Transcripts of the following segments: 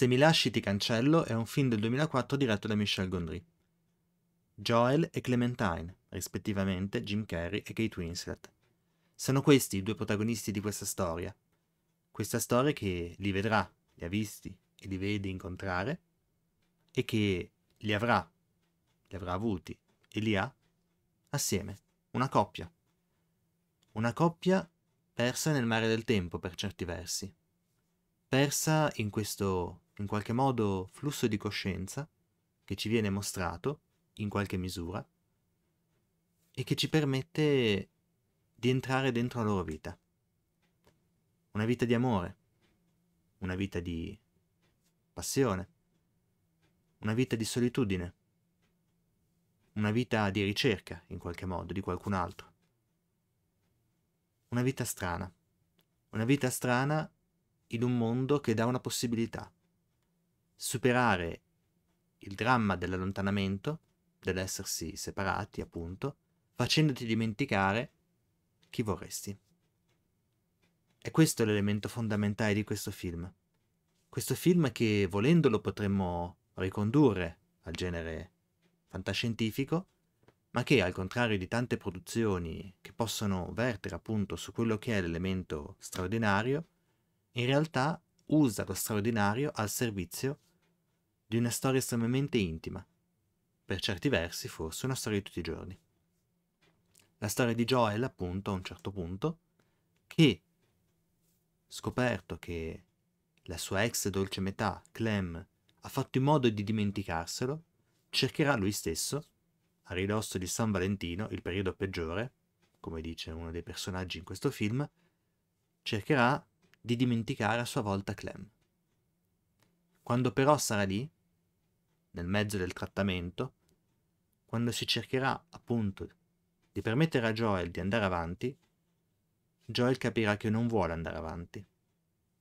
Se mi lasci ti cancello è un film del 2004 diretto da Michel Gondry. Joel e Clementine, rispettivamente Jim Carrey e Kate Winslet. Sono questi i due protagonisti di questa storia. Questa storia che li vedrà, li ha visti e li vede incontrare e che li avrà, li avrà avuti e li ha assieme, una coppia. Una coppia persa nel mare del tempo per certi versi, persa in questo in qualche modo flusso di coscienza che ci viene mostrato in qualche misura e che ci permette di entrare dentro la loro vita. Una vita di amore, una vita di passione, una vita di solitudine, una vita di ricerca in qualche modo di qualcun altro. Una vita strana, una vita strana in un mondo che dà una possibilità superare il dramma dell'allontanamento, dell'essersi separati, appunto, facendoti dimenticare chi vorresti. E questo è l'elemento fondamentale di questo film. Questo film che, volendolo, potremmo ricondurre al genere fantascientifico, ma che, al contrario di tante produzioni che possono vertere appunto su quello che è l'elemento straordinario, in realtà usa lo straordinario al servizio di di una storia estremamente intima, per certi versi forse una storia di tutti i giorni. La storia di Joel, appunto, a un certo punto, che, scoperto che la sua ex dolce metà, Clem, ha fatto in modo di dimenticarselo, cercherà lui stesso, a ridosso di San Valentino, il periodo peggiore, come dice uno dei personaggi in questo film, cercherà di dimenticare a sua volta Clem. Quando però sarà lì, nel mezzo del trattamento, quando si cercherà appunto di permettere a Joel di andare avanti, Joel capirà che non vuole andare avanti.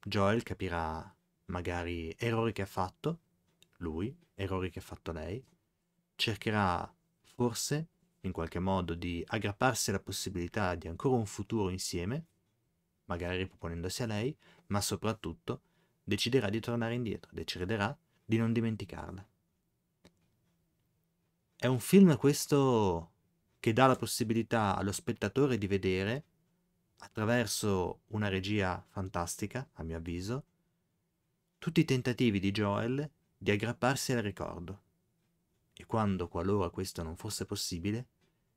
Joel capirà magari errori che ha fatto, lui, errori che ha fatto lei, cercherà forse in qualche modo di aggrapparsi alla possibilità di ancora un futuro insieme, magari riproponendosi a lei, ma soprattutto deciderà di tornare indietro, deciderà di non dimenticarla. È un film questo che dà la possibilità allo spettatore di vedere, attraverso una regia fantastica, a mio avviso, tutti i tentativi di Joel di aggrapparsi al ricordo e quando qualora questo non fosse possibile,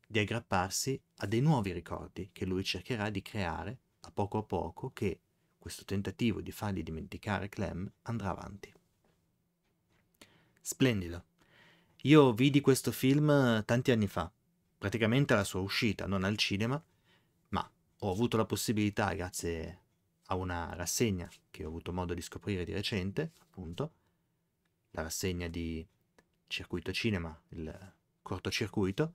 di aggrapparsi a dei nuovi ricordi che lui cercherà di creare a poco a poco che questo tentativo di fargli dimenticare Clem andrà avanti. Splendido. Io vidi questo film eh, tanti anni fa, praticamente alla sua uscita, non al cinema, ma ho avuto la possibilità, grazie a una rassegna che ho avuto modo di scoprire di recente, appunto, la rassegna di Circuito Cinema, il cortocircuito,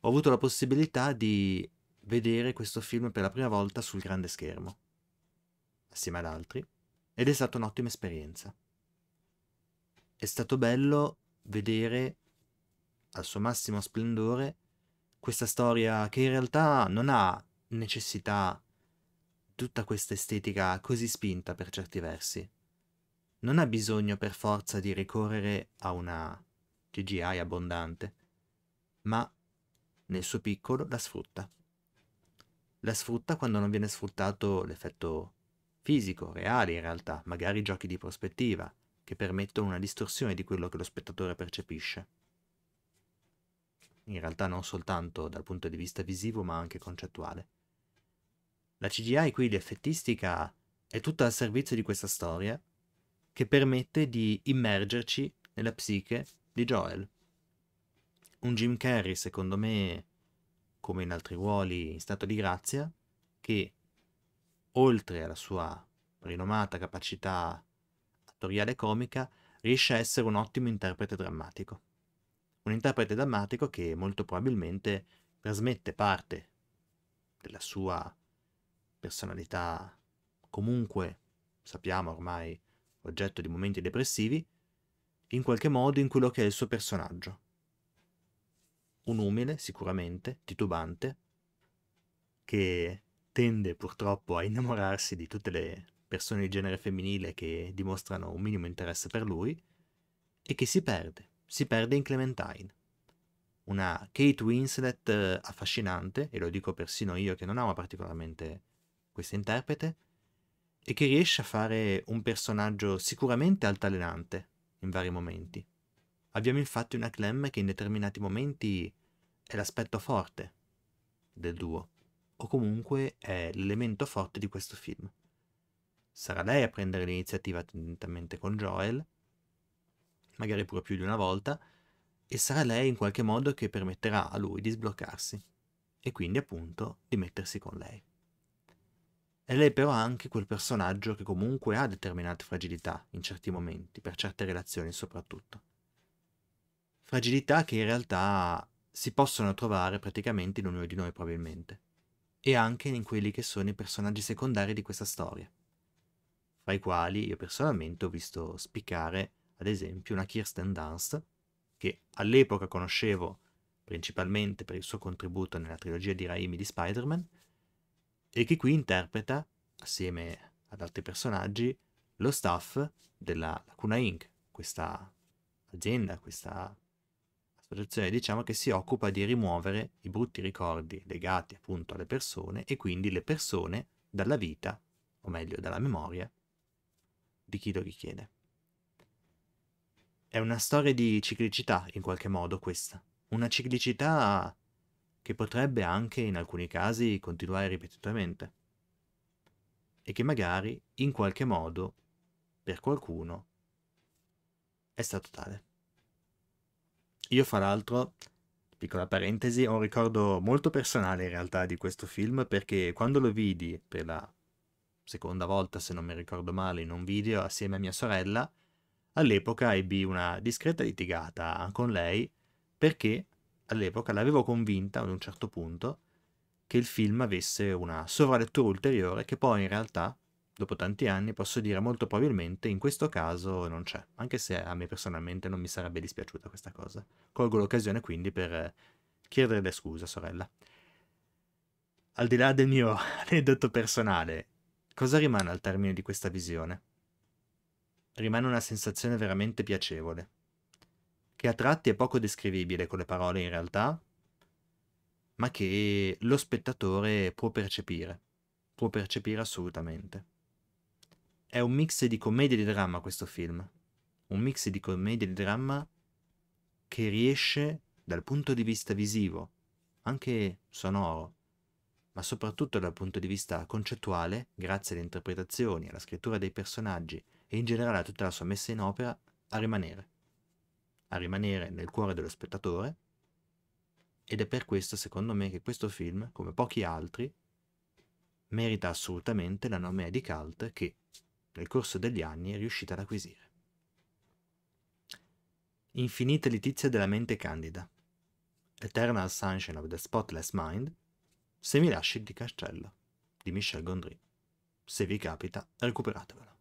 ho avuto la possibilità di vedere questo film per la prima volta sul grande schermo, assieme ad altri, ed è stata un'ottima esperienza. È stato bello vedere al suo massimo splendore questa storia che in realtà non ha necessità tutta questa estetica così spinta per certi versi. Non ha bisogno per forza di ricorrere a una CGI abbondante, ma nel suo piccolo la sfrutta. La sfrutta quando non viene sfruttato l'effetto fisico, reale in realtà, magari giochi di prospettiva, che permettono una distorsione di quello che lo spettatore percepisce in realtà non soltanto dal punto di vista visivo ma anche concettuale. La CGI quindi effettistica è tutta al servizio di questa storia che permette di immergerci nella psiche di Joel. Un Jim Carrey, secondo me, come in altri ruoli in stato di grazia, che oltre alla sua rinomata capacità attoriale comica, riesce a essere un ottimo interprete drammatico un interprete drammatico che molto probabilmente trasmette parte della sua personalità comunque, sappiamo ormai, oggetto di momenti depressivi, in qualche modo in quello che è il suo personaggio. Un umile, sicuramente, titubante, che tende purtroppo a innamorarsi di tutte le persone di genere femminile che dimostrano un minimo interesse per lui e che si perde si perde in Clementine. Una Kate Winslet eh, affascinante, e lo dico persino io che non amo particolarmente questa interprete, e che riesce a fare un personaggio sicuramente altalenante in vari momenti. Abbiamo infatti una Clem che in determinati momenti è l'aspetto forte del duo, o comunque è l'elemento forte di questo film. Sarà lei a prendere l'iniziativa tendentemente con Joel, magari pure più di una volta, e sarà lei in qualche modo che permetterà a lui di sbloccarsi e quindi appunto di mettersi con lei. È lei però anche quel personaggio che comunque ha determinate fragilità in certi momenti, per certe relazioni soprattutto. Fragilità che in realtà si possono trovare praticamente in ognuno di noi probabilmente, e anche in quelli che sono i personaggi secondari di questa storia, fra i quali io personalmente ho visto spiccare ad esempio una Kirsten Dunst, che all'epoca conoscevo principalmente per il suo contributo nella trilogia di Raimi di Spider-Man, e che qui interpreta, assieme ad altri personaggi, lo staff della Lacuna Inc., questa azienda, questa associazione, diciamo, che si occupa di rimuovere i brutti ricordi legati appunto alle persone e quindi le persone dalla vita, o meglio dalla memoria, di chi lo richiede. È una storia di ciclicità, in qualche modo, questa. Una ciclicità che potrebbe anche, in alcuni casi, continuare ripetutamente. E che magari, in qualche modo, per qualcuno, è stato tale. Io, fra l'altro, piccola parentesi, ho un ricordo molto personale in realtà di questo film perché quando lo vidi per la seconda volta, se non mi ricordo male, in un video assieme a mia sorella, All'epoca ebbi una discreta litigata con lei perché all'epoca l'avevo convinta ad un certo punto che il film avesse una sovralettura ulteriore che poi in realtà, dopo tanti anni, posso dire molto probabilmente in questo caso non c'è, anche se a me personalmente non mi sarebbe dispiaciuta questa cosa. Colgo l'occasione quindi per chiedere le scuse, sorella. Al di là del mio aneddoto personale, cosa rimane al termine di questa visione? rimane una sensazione veramente piacevole, che a tratti è poco descrivibile con le parole in realtà, ma che lo spettatore può percepire, può percepire assolutamente. È un mix di commedia e di dramma questo film, un mix di commedia e di dramma che riesce dal punto di vista visivo, anche sonoro, ma soprattutto dal punto di vista concettuale, grazie alle interpretazioni, alla scrittura dei personaggi e in generale a tutta la sua messa in opera, a rimanere. A rimanere nel cuore dello spettatore ed è per questo, secondo me, che questo film, come pochi altri, merita assolutamente la nomea di cult che, nel corso degli anni, è riuscita ad acquisire. Infinite litizia della mente candida. Eternal Sunshine of the Spotless Mind se mi lasci di Carcella di Michel Gondry. Se vi capita, recuperatevela.